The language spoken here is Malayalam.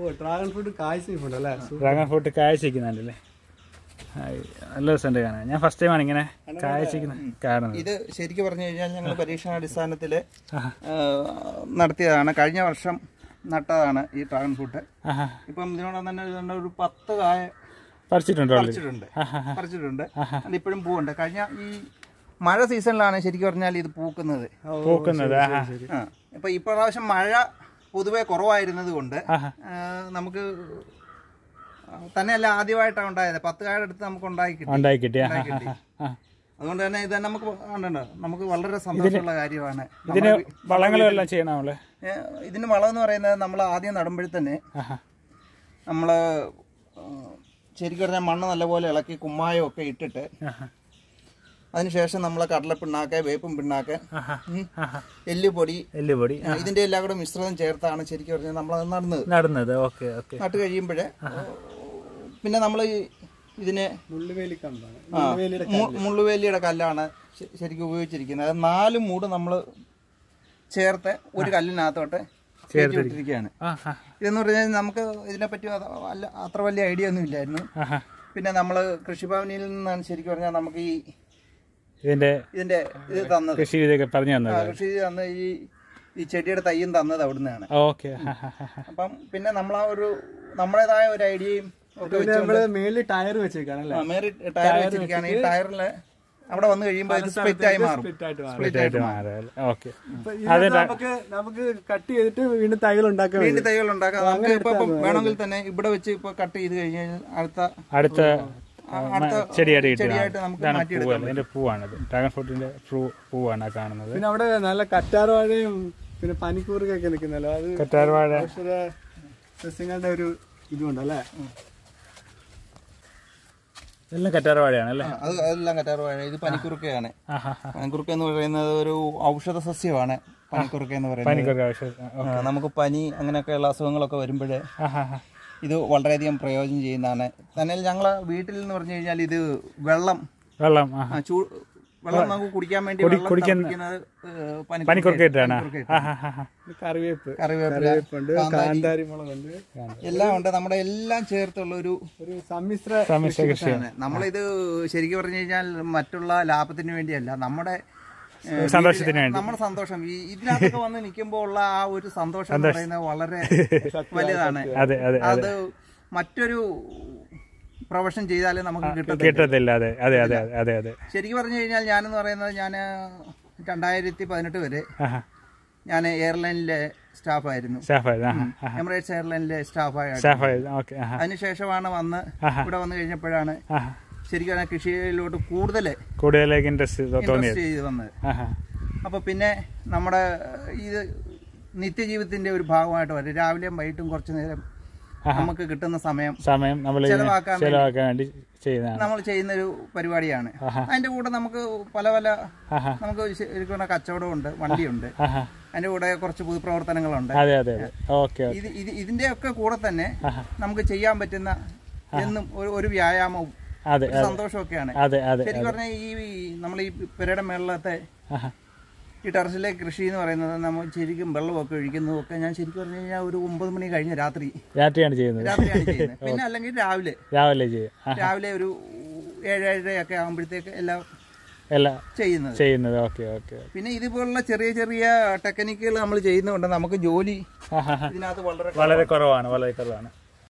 ഓ ഡ്രാഗൺ ഫ്രൂട്ട് കായ്ച്ചിട്ടുണ്ട് അല്ലേ ഡ്രാഗൺ ഫ്രൂട്ട് കായ്ച്ചിരിക്കുന്നുണ്ട് അല്ലേ നല്ല രസമുണ്ട് കാണാൻ ഞാൻ ഫസ്റ്റ് ടൈമാണ് ഇങ്ങനെ കാഴ്ചിക്കുന്നത് കാണുന്നത് ഇത് ശരിക്കും പറഞ്ഞു കഴിഞ്ഞാൽ ഞങ്ങൾ പരീക്ഷണാടിസ്ഥാനത്തിൽ നടത്തിയതാണ് കഴിഞ്ഞ വർഷം നട്ടതാണ് ഈ ഡ്രാഗൺ ഫ്രൂട്ട് ഇപ്പം ഇതിനോടൊപ്പം തന്നെ ഒരു പത്ത് കായ പറിച്ചിട്ടുണ്ട് പറിച്ചിട്ടുണ്ട് പറിച്ചിട്ടുണ്ട് ഇപ്പോഴും പൂവുണ്ട് കഴിഞ്ഞ ഈ മഴ സീസണിലാണ് ശരിക്കും പറഞ്ഞാൽ ഇത് പൂക്കുന്നത് പൂക്കുന്നത് ഇപ്പൊ ഇപ്രാവശ്യം മഴ പൊതുവെ കുറവായിരുന്നത് കൊണ്ട് നമുക്ക് തന്നെയല്ല ആദ്യമായിട്ടാണ് ഉണ്ടായത് പത്ത് കാട് എടുത്ത് നമുക്ക് ഉണ്ടായി കിട്ടി അതുകൊണ്ട് തന്നെ ഇത് നമുക്ക് നമുക്ക് വളരെ സന്തോഷമുള്ള കാര്യമാണ് ഇതിന് വളങ്ങളെല്ലാം ചെയ്യണമല്ലേ ഇതിന് വളം എന്ന് പറയുന്നത് നമ്മൾ ആദ്യം നടുമ്പോഴേ തന്നെ നമ്മള് ശരിക്കും പറഞ്ഞാൽ മണ്ണ് നല്ലപോലെ ഇളക്കി കുമ്മായം ഒക്കെ ഇട്ടിട്ട് അതിനുശേഷം നമ്മളെ കടലപ്പിണ്ണാക്ക് വേപ്പും പിണ്ണാക്ക് എല്ലുപൊടി എല്ലുപൊടി ഇതിന്റെ എല്ലാം കൂടെ മിശ്രിതം ചേർത്താണ് ശരിക്കും പറഞ്ഞാൽ നമ്മൾ നടന്നത് നടന്നത് ഓക്കെ ഓക്കെ നട്ട് കഴിയുമ്പോഴേ പിന്നെ നമ്മൾ ഇതിനെ മുള്ളുവേലിയുടെ കല്ലാണ് ശരിക്കും ഉപയോഗിച്ചിരിക്കുന്നത് നാല് മൂട് നമ്മൾ ചേർത്ത് ഒരു കല്ലിനകത്തോട്ട് ചേർത്തിരിക്കുകയാണ് ഇതെന്ന് പറഞ്ഞാൽ നമുക്ക് ഇതിനെ പറ്റി അത്ര വലിയ ഐഡിയ ഒന്നും ഇല്ലായിരുന്നു പിന്നെ നമ്മൾ കൃഷിഭവനിൽ നിന്നാണ് ശരിക്കും പറഞ്ഞാൽ നമുക്ക് ഈ ഇതിന്റെ ഇതിന്റെ ഇത് തന്നത് കൃഷി രീതിയൊക്കെ പറഞ്ഞു തന്നത് കൃഷി രീതി തന്ന ഈ ഈ ചെടിയുടെ തയ്യും തന്നത് അവിടുന്നാണ് ഓക്കെ അപ്പം പിന്നെ നമ്മളാ ഒരു നമ്മുടേതായ ഒരു ഐഡിയയും ഒക്കെ ടയർ വെച്ചേക്കാണ് ഈ ടയറില് അവിടെ വന്നു കഴിയുമ്പോൾ സ്പ്ലിറ്റ് ആയി മാറും നമുക്ക് നമുക്ക് കട്ട് ചെയ്തിട്ട് വീണ്ടും തൈകൾ ഉണ്ടാക്കാം വീണ്ടും തൈകൾ ഉണ്ടാക്കാം നമുക്ക് ഇപ്പൊ വേണമെങ്കിൽ തന്നെ ഇവിടെ വെച്ച് ഇപ്പൊ കട്ട് ചെയ്ത് കഴിഞ്ഞാൽ അടുത്ത അടുത്ത ചെടിയായിട്ട് ഇതിന്റെ പൂവാണിത് ഡ്രാഗൺ ഫ്രൂട്ടിന്റെ പൂവാണ് കാണുന്നത് പിന്നെ അവിടെ നല്ല കറ്റാർവാഴയും പിന്നെ പനിക്കൂർക്കൊക്കെ നിൽക്കുന്നല്ലോ അത് കറ്റാർവാഴ സസ്യങ്ങളുടെ ഒരു ഇതുണ്ടല്ലേ എല്ലാം കറ്റാർവാഴയാണ് അല്ലേ അത് അതെല്ലാം കറ്റാർവാഴ ഇത് പനിക്കുറുക്കയാണ് പനിക്കുറുക്ക എന്ന് പറയുന്നത് ഒരു ഔഷധ സസ്യമാണ് പനിക്കുറുക്ക എന്ന് പറയുന്നത് നമുക്ക് പനി അങ്ങനെയൊക്കെയുള്ള അസുഖങ്ങളൊക്കെ വരുമ്പോഴേ ഇത് വളരെയധികം പ്രയോജനം ചെയ്യുന്നതാണ് തന്നെ ഞങ്ങൾ വീട്ടിൽ എന്ന് പറഞ്ഞു കഴിഞ്ഞാൽ ഇത് വെള്ളം വെള്ളം വെള്ളം നമുക്ക് കുടിക്കാൻ വേണ്ടി പനിക്കുറക്കേറ്റാണ് കറിവേപ്പ് കറിവേപ്പിലുണ്ട് എല്ലാം ഉണ്ട് നമ്മുടെ എല്ലാം ചേർത്തുള്ള ഒരു ഒരു സമ്മിശ്ര സമ്മിശ്ര കൃഷിയാണ് നമ്മളിത് ശരിക്കും പറഞ്ഞു കഴിഞ്ഞാൽ മറ്റുള്ള ലാഭത്തിന് വേണ്ടിയല്ല നമ്മുടെ സന്തോഷത്തിന് വേണ്ടി നമ്മുടെ സന്തോഷം ഈ ഇതിനകത്തൊക്കെ വന്ന് നിൽക്കുമ്പോൾ ഉള്ള ആ ഒരു സന്തോഷം എന്ന് പറയുന്നത് വളരെ വലുതാണ് അത് മറ്റൊരു പ്രൊഫഷൻ ചെയ്താലേ നമുക്ക് കിട്ടത്തില്ല അതെ അതെ അതെ അതെ ശരിക്കും പറഞ്ഞു കഴിഞ്ഞാൽ ഞാനെന്ന് പറയുന്നത് ഞാൻ രണ്ടായിരത്തി പതിനെട്ട് വരെ ഞാൻ എയർലൈനിലെ സ്റ്റാഫായിരുന്നു എമിറേറ്റ്സ് എയർലൈനിലെ സ്റ്റാഫായിരുന്നു അതിനുശേഷമാണ് വന്ന് ഇവിടെ വന്നു കഴിഞ്ഞപ്പോഴാണ് ശരിക്കും കൃഷിയിലോട്ട് കൂടുതൽ കൂടുതലേക്ക് ഇൻട്രസ്റ്റ് ചെയ്ത് വന്നത് പിന്നെ നമ്മുടെ ഇത് നിത്യജീവിതത്തിന്റെ ഒരു ഭാഗമായിട്ട് വരും രാവിലെയും വൈകിട്ടും കുറച്ചു നേരം നമുക്ക് കിട്ടുന്ന സമയം സമയം നമ്മൾ ചെലവാക്കാൻ വേണ്ടി നമ്മൾ ചെയ്യുന്ന ഒരു പരിപാടിയാണ് അതിന്റെ കൂടെ നമുക്ക് പല പല നമുക്ക് ശരിക്കും കച്ചവടമുണ്ട് വണ്ടിയുണ്ട് അതിന്റെ കൂടെ കുറച്ച് പൊതുപ്രവർത്തനങ്ങളുണ്ട് ഇതിന്റെ ഒക്കെ കൂടെ തന്നെ നമുക്ക് ചെയ്യാൻ പറ്റുന്ന എന്നും ഒരു വ്യായാമവും സന്തോഷമൊക്കെയാണ് ശരിക്കും പറഞ്ഞാൽ ഈ നമ്മൾ ഈ പുരയുടെ മേളത്തെ ഈ ടെറസിലെ കൃഷി എന്ന് പറയുന്നത് നമ്മൾ ശരിക്കും വെള്ളമൊക്കെ ഒഴിക്കുന്നതും ഒക്കെ ഞാൻ ശരിക്കും പറഞ്ഞു കഴിഞ്ഞാൽ ഒരു ഒമ്പത് മണി കഴിഞ്ഞ രാത്രി രാത്രിയാണ് ചെയ്യുന്നത് രാത്രിയാണ് ചെയ്യുന്നത് പിന്നെ അല്ലെങ്കിൽ രാവിലെ രാവിലെ ചെയ്യും രാവിലെ ഒരു ഏഴ് ഒക്കെ ആകുമ്പോഴത്തേക്ക് എല്ലാം ചെയ്യുന്നത് പിന്നെ ഇതുപോലുള്ള ചെറിയ ചെറിയ ടെക്നിക്കുകൾ നമ്മൾ ചെയ്യുന്നതുകൊണ്ട് നമുക്ക് ജോലി ഇതിനകത്ത് വളരെ വളരെ കുറവാണ് വളരെ കുറവാണ്